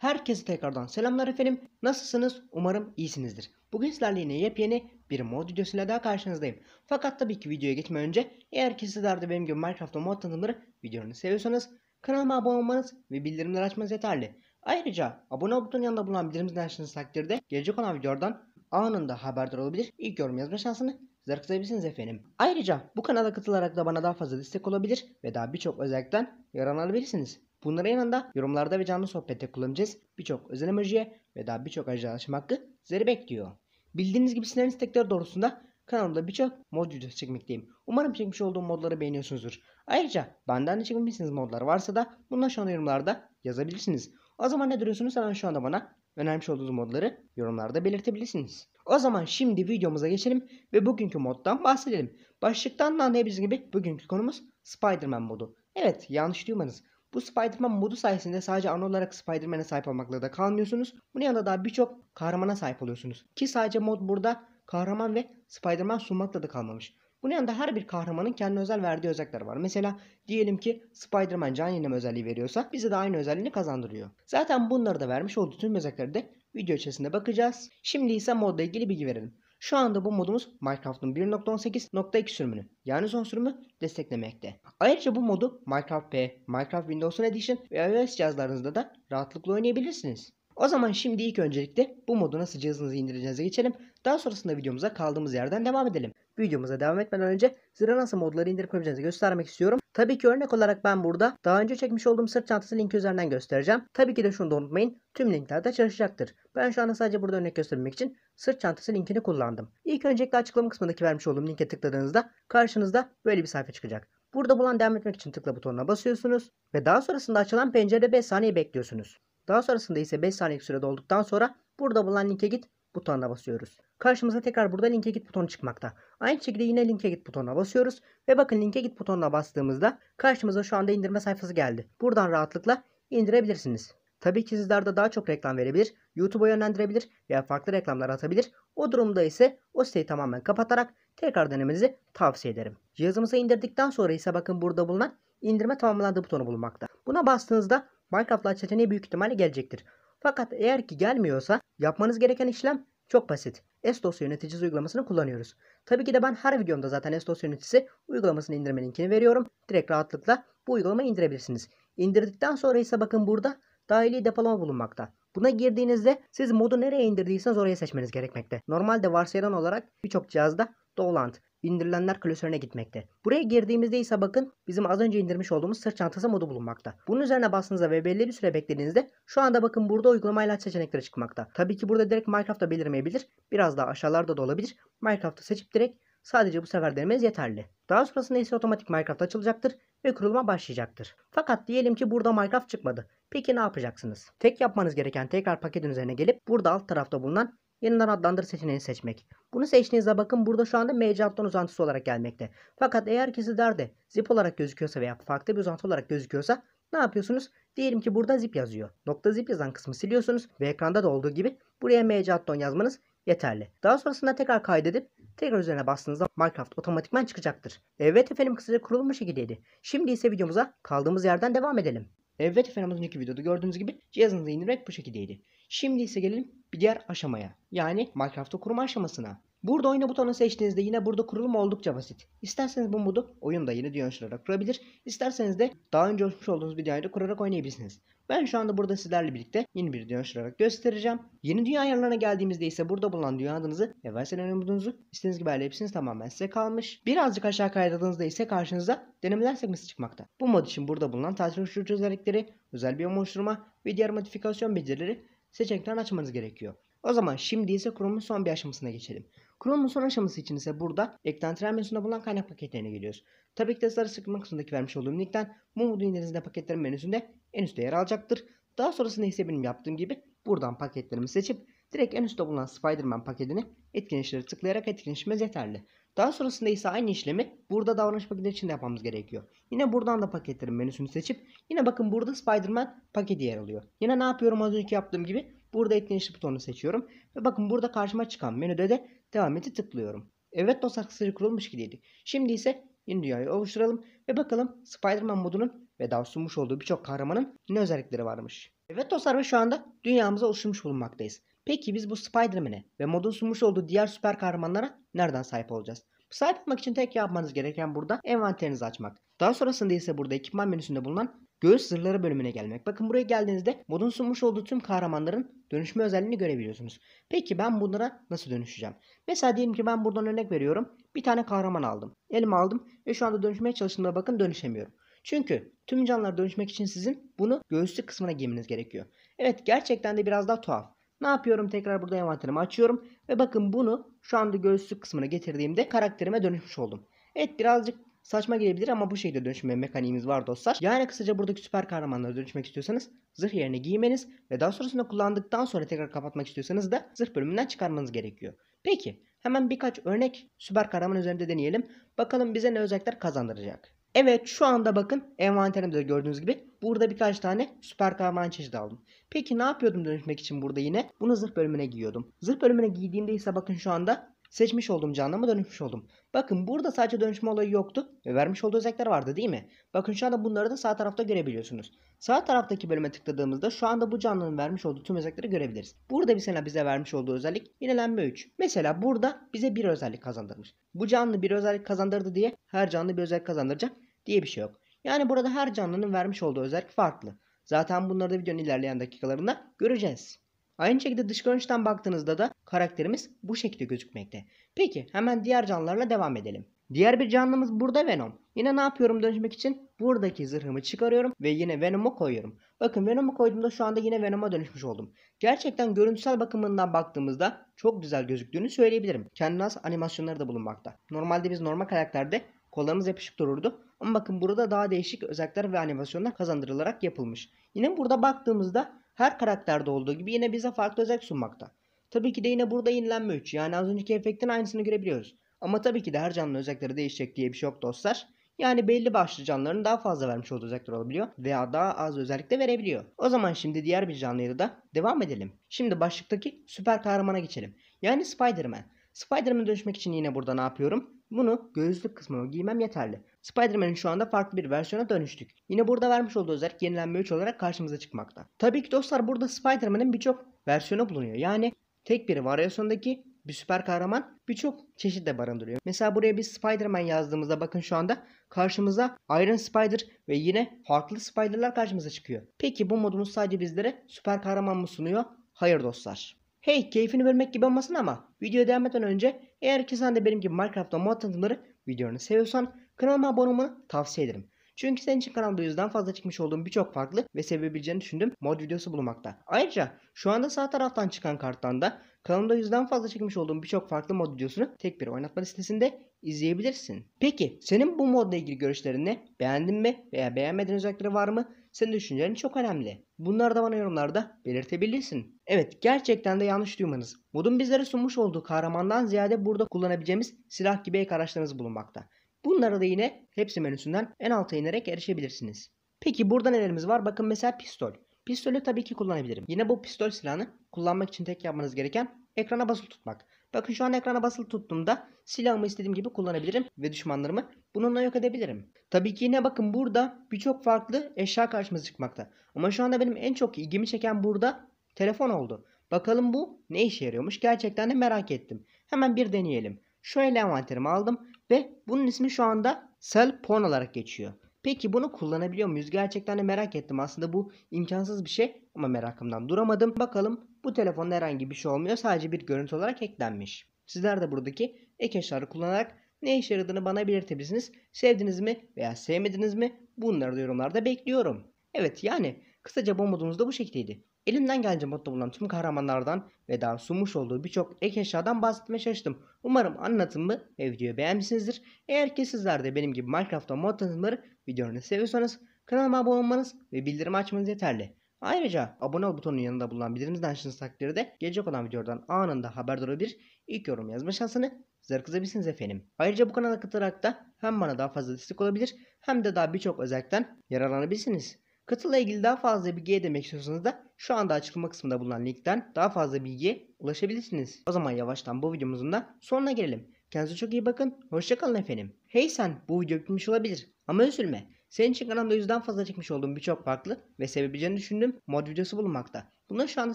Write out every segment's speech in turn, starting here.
Herkese tekrardan selamlar efendim. Nasılsınız? Umarım iyisinizdir. Bugün sizlerle yine yepyeni bir mod videosuyla daha karşınızdayım. Fakat tabii ki videoya geçmeden önce eğer ki sizler de benim gibi Minecraft mod tanıtımları videolarını seviyorsanız kanalıma abone olmanız ve bildirimleri açmanız yeterli. Ayrıca abone ol butonun yanında bulunan bildirimleri açtığınız takdirde gelecek olan videolardan anında haberdar olabilir. İlk yorum yazma şansını sizler kazanabilirsiniz efendim. Ayrıca bu kanala katılarak da bana daha fazla destek olabilir ve daha birçok özellikten yararlanabilirsiniz. Bunların yanında yorumlarda ve canlı sohbette kullanacağız. Birçok özel emojiye ve daha birçok ajanlaşma hakkı sizleri bekliyor. Bildiğiniz gibi sizlerin istekleri doğrultusunda kanalımda birçok mod videosu çekmekteyim. Umarım çekmiş olduğum modları beğeniyorsunuzdur. Ayrıca benden de çekmemişsiniz modlar varsa da bunları şu anda yorumlarda yazabilirsiniz. O zaman ne duruyorsunuz hemen şu anda bana önermiş olduğunuz modları yorumlarda belirtebilirsiniz. O zaman şimdi videomuza geçelim ve bugünkü moddan bahsedelim. Başlıktan da anlayabildiğiniz gibi bugünkü konumuz Spider-Man modu. Evet yanlış duymanız. Bu Spider-Man modu sayesinde sadece ana olarak Spider-Man'e sahip olmakla da kalmıyorsunuz. Bunun yanında daha birçok kahramana sahip oluyorsunuz. Ki sadece mod burada kahraman ve Spider-Man sunmakla da kalmamış. Bunun yanında her bir kahramanın kendi özel verdiği özellikler var. Mesela diyelim ki Spider-Man can yenileme özelliği veriyorsa bize de aynı özelliğini kazandırıyor. Zaten bunları da vermiş olduğu tüm özellikleri de video içerisinde bakacağız. Şimdi ise modla ilgili bilgi verelim. Şu anda bu modumuz Minecraft'ın 1.18.2 sürümünü yani son sürümü desteklemekte. Ayrıca bu modu Minecraft P, Minecraft Windows Edition ve iOS cihazlarınızda da rahatlıkla oynayabilirsiniz. O zaman şimdi ilk öncelikle bu modu nasıl cihazınızı indireceğinize geçelim. Daha sonrasında videomuza kaldığımız yerden devam edelim. Videomuza devam etmeden önce zira nasıl modları indirip koyacağınızı göstermek istiyorum. Tabii ki örnek olarak ben burada daha önce çekmiş olduğum sırt çantası linki üzerinden göstereceğim. Tabii ki de şunu da unutmayın. Tüm linklerde çalışacaktır. Ben şu anda sadece burada örnek göstermek için sırt çantası linkini kullandım. İlk öncelikle açıklama kısmındaki vermiş olduğum linke tıkladığınızda karşınızda böyle bir sayfa çıkacak. Burada bulan devam etmek için tıkla butonuna basıyorsunuz ve daha sonrasında açılan pencerede 5 saniye bekliyorsunuz. Daha sonrasında ise 5 saniye sürede olduktan sonra burada bulan linke git butonuna basıyoruz. Karşımıza tekrar burada linke git butonu çıkmakta. Aynı şekilde yine linke git butonuna basıyoruz. Ve bakın linke git butonuna bastığımızda karşımıza şu anda indirme sayfası geldi. Buradan rahatlıkla indirebilirsiniz. Tabii ki sizler de daha çok reklam verebilir, YouTube'a yönlendirebilir veya farklı reklamlar atabilir. O durumda ise o siteyi tamamen kapatarak tekrar denemenizi tavsiye ederim. Cihazımıza indirdikten sonra ise bakın burada bulunan indirme tamamlandı butonu bulunmakta. Buna bastığınızda Minecraft Minecraft'la seçeneği büyük ihtimalle gelecektir. Fakat eğer ki gelmiyorsa yapmanız gereken işlem çok basit. Estos yöneticisi uygulamasını kullanıyoruz. Tabii ki de ben her videomda zaten Estos yöneticisi uygulamasını indirme linkini veriyorum. Direkt rahatlıkla bu uygulamayı indirebilirsiniz. İndirdikten sonra ise bakın burada dahili depolama bulunmakta. Buna girdiğinizde siz modu nereye indirdiyseniz oraya seçmeniz gerekmekte. Normalde varsayılan olarak birçok cihazda Dolant indirilenler klasörüne gitmekte. Buraya girdiğimizde ise bakın bizim az önce indirmiş olduğumuz sırt çantası modu bulunmakta. Bunun üzerine bastığınızda ve belli bir süre beklediğinizde şu anda bakın burada uygulamayla seçenekleri çıkmakta. Tabii ki burada direkt Minecraft'ta belirmeyebilir. Biraz daha aşağılarda da olabilir. Minecraft'ı seçip direkt Sadece bu sefer denemeniz yeterli. Daha sonrasında ise otomatik Minecraft açılacaktır ve kuruluma başlayacaktır. Fakat diyelim ki burada Minecraft çıkmadı. Peki ne yapacaksınız? Tek yapmanız gereken tekrar paketin üzerine gelip burada alt tarafta bulunan yeniden adlandır seçeneğini seçmek. Bunu seçtiğinizde bakın burada şu anda MC Anton uzantısı olarak gelmekte. Fakat eğer ki sizlerde zip olarak gözüküyorsa veya farklı bir uzantı olarak gözüküyorsa ne yapıyorsunuz? Diyelim ki burada zip yazıyor. Nokta zip yazan kısmı siliyorsunuz ve ekranda da olduğu gibi buraya MC Anton yazmanız yeterli. Daha sonrasında tekrar kaydedip tekrar üzerine bastığınızda Minecraft otomatikman çıkacaktır. Evet efendim kısaca kurulum şekildeydi. Şimdi ise videomuza kaldığımız yerden devam edelim. Evdeki Fenomuz'un önceki videoda gördüğünüz gibi cihazınızı indirmek bu şekildeydi. Şimdi ise gelelim bir diğer aşamaya. Yani Minecraft'ı kurma aşamasına. Burada oyna butonunu seçtiğinizde yine burada kurulum oldukça basit. İsterseniz bu modu oyunda yeni dönüştürerek kurabilir, isterseniz de daha önce oluşmuş olduğunuz bir dünyayı kurarak oynayabilirsiniz. Ben şu anda burada sizlerle birlikte yeni bir dünya dönüştürerek göstereceğim. Yeni dünya ayarlarına geldiğimizde ise burada bulunan dünya adınızı ve versiyon önemliliğinizi istediğiniz gibi ayarlayabilirsiniz tamamen size kalmış. Birazcık aşağı kaydırdığınızda ise karşınıza denemeler sekmesi çıkmakta. Bu mod için burada bulunan tatil uçurucu özellikleri, özel bir oluşturma ve diğer modifikasyon becerileri seçenekten açmanız gerekiyor. O zaman şimdi ise kurumun son bir aşamasına geçelim. Kurulumun son aşaması için ise burada eklentiler menüsünde bulunan kaynak paketlerine geliyoruz. Tabii ki de sarı sıkma kısmındaki vermiş olduğum linkten bu modu indirdiğinizde paketlerin menüsünde en üstte yer alacaktır. Daha sonrasında ise benim yaptığım gibi buradan paketlerimi seçip direkt en üstte bulunan Spider-Man paketini etkileşimlere tıklayarak etkileşmemiz yeterli. Daha sonrasında ise aynı işlemi burada davranış paketleri için de yapmamız gerekiyor. Yine buradan da paketlerin menüsünü seçip yine bakın burada Spider-Man paketi yer alıyor. Yine ne yapıyorum az önce yaptığım gibi burada etkileşim butonunu seçiyorum. Ve bakın burada karşıma çıkan menüde de Devam eti tıklıyorum. Evet dostlar kısaca kurulmuş gibiydi. Şimdi ise yeni dünyayı oluşturalım ve bakalım Spider-Man modunun veda sunmuş olduğu birçok kahramanın ne özellikleri varmış. Evet dostlar ve şu anda dünyamıza oluşmuş bulunmaktayız. Peki biz bu Spider-Man'e ve modun sunmuş olduğu diğer süper kahramanlara nereden sahip olacağız? Sahip olmak için tek yapmanız gereken burada envanterinizi açmak. Daha sonrasında ise burada ekipman menüsünde bulunan Göğüs Sırları bölümüne gelmek. Bakın buraya geldiğinizde modun sunmuş olduğu tüm kahramanların dönüşme özelliğini görebiliyorsunuz. Peki ben bunlara nasıl dönüşeceğim? Mesela diyelim ki ben buradan örnek veriyorum. Bir tane kahraman aldım. elim aldım ve şu anda dönüşmeye çalıştığımda bakın dönüşemiyorum. Çünkü tüm canlılar dönüşmek için sizin bunu göğüslük kısmına giymeniz gerekiyor. Evet gerçekten de biraz daha tuhaf. Ne yapıyorum? Tekrar burada envanterimi açıyorum. Ve bakın bunu şu anda göğüslük kısmına getirdiğimde karakterime dönüşmüş oldum. Evet birazcık Saçma gelebilir ama bu şekilde dönüşme mekaniğimiz var dostlar. Yani kısaca buradaki süper kahramanlara dönüşmek istiyorsanız zırh yerine giymeniz ve daha sonrasında kullandıktan sonra tekrar kapatmak istiyorsanız da zırh bölümünden çıkarmanız gerekiyor. Peki hemen birkaç örnek süper kahraman üzerinde deneyelim. Bakalım bize ne özellikler kazandıracak. Evet şu anda bakın envanterimde de gördüğünüz gibi burada birkaç tane süper kahraman çeşidi aldım. Peki ne yapıyordum dönüşmek için burada yine? Bunu zırh bölümüne giyiyordum. Zırh bölümüne giydiğimde ise bakın şu anda seçmiş olduğum mı dönüşmüş oldum. Bakın burada sadece dönüşme olayı yoktu ve vermiş olduğu özellikler vardı değil mi? Bakın şu anda bunları da sağ tarafta görebiliyorsunuz. Sağ taraftaki bölüme tıkladığımızda şu anda bu canlının vermiş olduğu tüm özellikleri görebiliriz. Burada mesela bize vermiş olduğu özellik yenilenme 3. Mesela burada bize bir özellik kazandırmış. Bu canlı bir özellik kazandırdı diye her canlı bir özellik kazandıracak diye bir şey yok. Yani burada her canlının vermiş olduğu özellik farklı. Zaten bunları da videonun ilerleyen dakikalarında göreceğiz. Aynı şekilde dış görünüşten baktığınızda da karakterimiz bu şekilde gözükmekte. Peki hemen diğer canlılarla devam edelim. Diğer bir canlımız burada Venom. Yine ne yapıyorum dönüşmek için? Buradaki zırhımı çıkarıyorum ve yine Venom'u koyuyorum. Bakın Venom'u koyduğumda şu anda yine Venom'a dönüşmüş oldum. Gerçekten görüntüsel bakımından baktığımızda çok güzel gözüktüğünü söyleyebilirim. Kendine has animasyonları da bulunmakta. Normalde biz normal karakterde kollarımız yapışık dururdu. Ama bakın burada daha değişik özellikler ve animasyonlar kazandırılarak yapılmış. Yine burada baktığımızda her karakterde olduğu gibi yine bize farklı özellik sunmakta. Tabii ki de yine burada yenilenme 3 yani az önceki efektin aynısını görebiliyoruz. Ama tabii ki de her canlı özellikleri değişecek diye bir şey yok dostlar. Yani belli başlı canlıların daha fazla vermiş olduğu özellikler olabiliyor veya daha az özellikle verebiliyor. O zaman şimdi diğer bir canlıyla da devam edelim. Şimdi başlıktaki süper kahramana geçelim. Yani Spider-Man. Spider-Man'e dönüşmek için yine burada ne yapıyorum? Bunu gözlük kısmına giymem yeterli. Spider-Man'in şu anda farklı bir versiyona dönüştük. Yine burada vermiş olduğu özellik yenilenme 3 olarak karşımıza çıkmakta. Tabii ki dostlar burada Spider-Man'in birçok versiyonu bulunuyor. Yani tek bir varyasyondaki bir süper kahraman birçok çeşit de barındırıyor. Mesela buraya bir Spider-Man yazdığımızda bakın şu anda karşımıza Iron Spider ve yine farklı Spider'lar karşımıza çıkıyor. Peki bu modumuz sadece bizlere süper kahraman mı sunuyor? Hayır dostlar. Hey keyfini vermek gibi olmasın ama videoya devam etmeden önce eğer ki sen de benim gibi Minecraft mod tanıtımları videolarını seviyorsan kanalıma abone olmanı tavsiye ederim. Çünkü senin için kanalda yüzden fazla çıkmış olduğum birçok farklı ve sevebileceğini düşündüğüm mod videosu bulunmakta. Ayrıca şu anda sağ taraftan çıkan karttan da kanalımda yüzden fazla çıkmış olduğum birçok farklı mod videosunu tek bir oynatma listesinde izleyebilirsin. Peki senin bu modla ilgili görüşlerin ne? Beğendin mi veya beğenmediğin özellikleri var mı? Senin düşüncelerin çok önemli. Bunları da bana yorumlarda belirtebilirsin. Evet gerçekten de yanlış duymanız. Modun bizlere sunmuş olduğu kahramandan ziyade burada kullanabileceğimiz silah gibi ek araçlarınız bulunmakta. Bunlara da yine hepsi menüsünden en alta inerek erişebilirsiniz. Peki burada nelerimiz var? Bakın mesela pistol. Pistolü tabii ki kullanabilirim. Yine bu pistol silahını kullanmak için tek yapmanız gereken ekrana basılı tutmak. Bakın şu an ekrana basılı tuttuğumda silahımı istediğim gibi kullanabilirim ve düşmanlarımı bununla yok edebilirim. Tabii ki yine bakın burada birçok farklı eşya karşımıza çıkmakta. Ama şu anda benim en çok ilgimi çeken burada telefon oldu. Bakalım bu ne işe yarıyormuş gerçekten de merak ettim. Hemen bir deneyelim. Şöyle envanterimi aldım ve bunun ismi şu anda Cell Phone olarak geçiyor. Peki bunu kullanabiliyor muyuz? Gerçekten de merak ettim. Aslında bu imkansız bir şey ama merakımdan duramadım. Bakalım bu telefonda herhangi bir şey olmuyor. Sadece bir görüntü olarak eklenmiş. Sizler de buradaki ek eşyaları kullanarak ne işe yaradığını bana belirtebilirsiniz. Sevdiniz mi veya sevmediniz mi? Bunları da yorumlarda bekliyorum. Evet yani kısaca bu modumuz da bu şekildeydi. Elimden gelince modda bulunan tüm kahramanlardan ve daha sunmuş olduğu birçok ek eşyadan bahsetmeye çalıştım. Umarım anlatımı ve videoyu beğenmişsinizdir. Eğer ki sizler de benim gibi Minecraft'ta mod tanıtımları videolarını seviyorsanız kanalıma abone olmanız ve bildirim açmanız yeterli. Ayrıca abone ol butonunun yanında bulunan bildirimden açtığınız takdirde gelecek olan videodan anında haberdar olabilir ilk yorum yazma şansını sizler kızabilirsiniz efendim. Ayrıca bu kanala katılarak da hem bana daha fazla destek olabilir hem de daha birçok özellikten yararlanabilirsiniz. Katıl'la ilgili daha fazla bilgiye demek istiyorsanız da şu anda açıklama kısmında bulunan linkten daha fazla bilgiye ulaşabilirsiniz. O zaman yavaştan bu videomuzun da sonuna gelelim. Kendinize çok iyi bakın. Hoşçakalın efendim. Hey sen bu video bitmiş olabilir ama üzülme. Senin için kanalımda yüzden fazla çekmiş olduğum birçok farklı ve sevebileceğini düşündüğüm mod videosu bulunmakta. Bunlar şu anda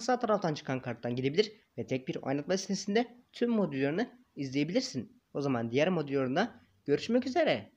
sağ taraftan çıkan karttan gidebilir ve tek bir oynatma sitesinde tüm mod videolarını izleyebilirsin. O zaman diğer mod videolarında görüşmek üzere.